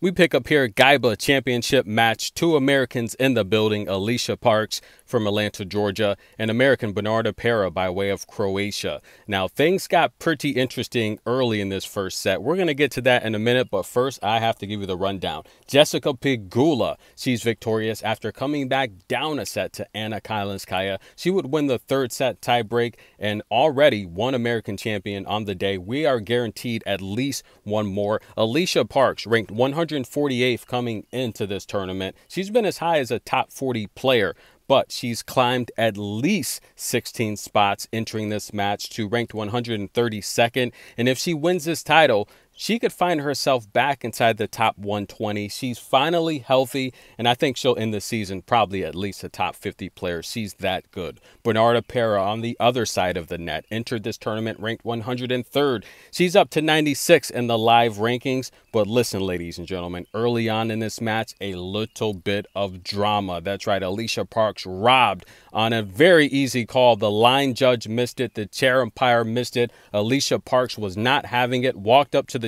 We pick up here Gaiba Championship match. Two Americans in the building Alicia Parks from Atlanta, Georgia, and American Bernarda Pera by way of Croatia. Now, things got pretty interesting early in this first set. We're going to get to that in a minute, but first, I have to give you the rundown. Jessica Pigula, she's victorious after coming back down a set to Anna Kylinskaya. She would win the third set tiebreak and already one American champion on the day. We are guaranteed at least one more. Alicia Parks, ranked 100. 148th coming into this tournament. She's been as high as a top 40 player, but she's climbed at least 16 spots entering this match to ranked 132nd. And if she wins this title, she could find herself back inside the top 120. She's finally healthy, and I think she'll end the season probably at least a top 50 player. She's that good. Bernarda Pera on the other side of the net entered this tournament ranked 103rd. She's up to 96 in the live rankings. But listen, ladies and gentlemen, early on in this match, a little bit of drama. That's right, Alicia Parks robbed on a very easy call. The line judge missed it, the chair umpire missed it. Alicia Parks was not having it, walked up to the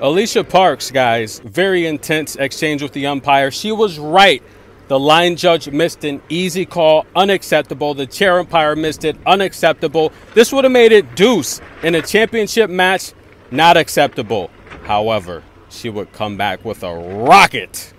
Alicia Parks, guys, very intense exchange with the umpire. She was right. The line judge missed an easy call, unacceptable. The chair umpire missed it, unacceptable. This would have made it deuce in a championship match, not acceptable. However, she would come back with a rocket.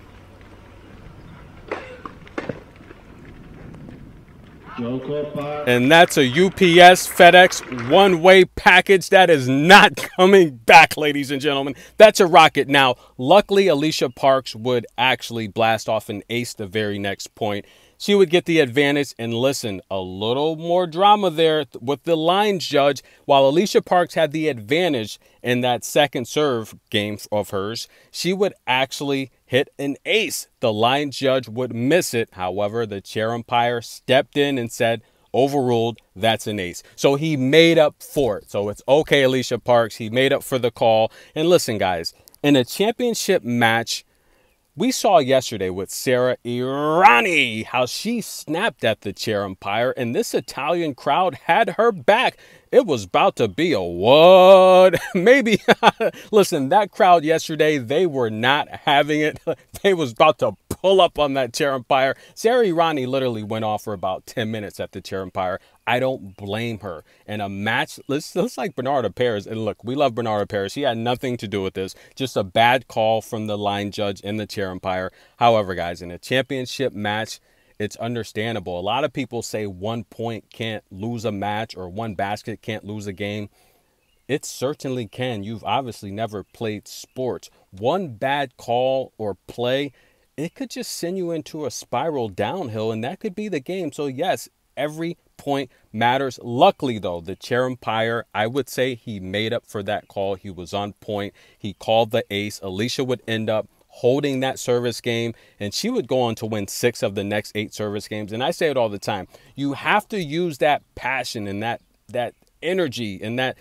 And that's a UPS, FedEx, one way package that is not coming back, ladies and gentlemen. That's a rocket. Now, luckily, Alicia Parks would actually blast off and ace the very next point. She would get the advantage, and listen, a little more drama there with the lines judge. While Alicia Parks had the advantage in that second serve game of hers, she would actually hit an ace. The line judge would miss it. However, the chair umpire stepped in and said, overruled, that's an ace. So he made up for it. So it's okay, Alicia Parks. He made up for the call. And listen, guys, in a championship match, we saw yesterday with Sarah Irani how she snapped at the chair umpire, and this Italian crowd had her back. It was about to be a what? Maybe. Listen, that crowd yesterday, they were not having it. they was about to pull up on that chair umpire. Sarah Ronnie literally went off for about 10 minutes at the chair umpire. I don't blame her. In a match, let's, like Bernardo Perez. And look, we love Bernardo Perez. He had nothing to do with this. Just a bad call from the line judge and the chair umpire. However, guys, in a championship match, it's understandable. A lot of people say one point can't lose a match or one basket can't lose a game. It certainly can. You've obviously never played sports. One bad call or play it could just send you into a spiral downhill, and that could be the game. So, yes, every point matters. Luckily, though, the chair umpire, I would say he made up for that call. He was on point. He called the ace. Alicia would end up holding that service game, and she would go on to win six of the next eight service games. And I say it all the time you have to use that passion and that, that energy and that,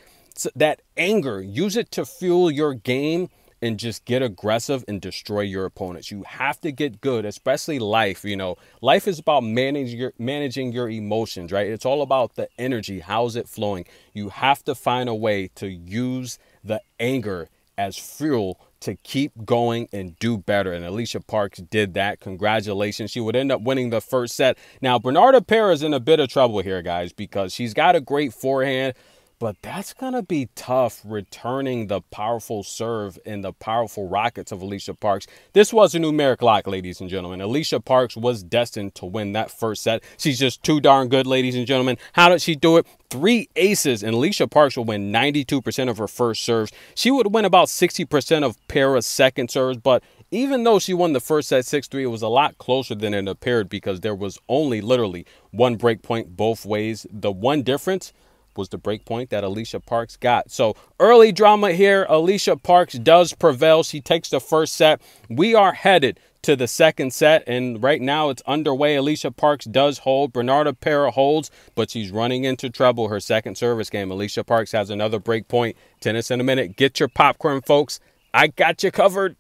that anger, use it to fuel your game and just get aggressive and destroy your opponents. You have to get good, especially life. You know, life is about managing your managing your emotions, right? It's all about the energy. How's it flowing? You have to find a way to use the anger as fuel to keep going and do better. And Alicia Parks did that. Congratulations. She would end up winning the first set. Now, Bernarda Pera is in a bit of trouble here, guys, because she's got a great forehand but that's going to be tough returning the powerful serve and the powerful rockets of Alicia Parks. This was a numeric lock, ladies and gentlemen. Alicia Parks was destined to win that first set. She's just too darn good, ladies and gentlemen. How did she do it? Three aces, and Alicia Parks will win 92% of her first serves. She would win about 60% of Para's second serves, but even though she won the first set 6-3, it was a lot closer than it appeared because there was only literally one break point both ways. The one difference, was the break point that Alicia Parks got. So early drama here. Alicia Parks does prevail. She takes the first set. We are headed to the second set. And right now it's underway. Alicia Parks does hold. Bernarda Pera holds, but she's running into trouble her second service game. Alicia Parks has another break point. Tennis in a minute. Get your popcorn, folks. I got you covered.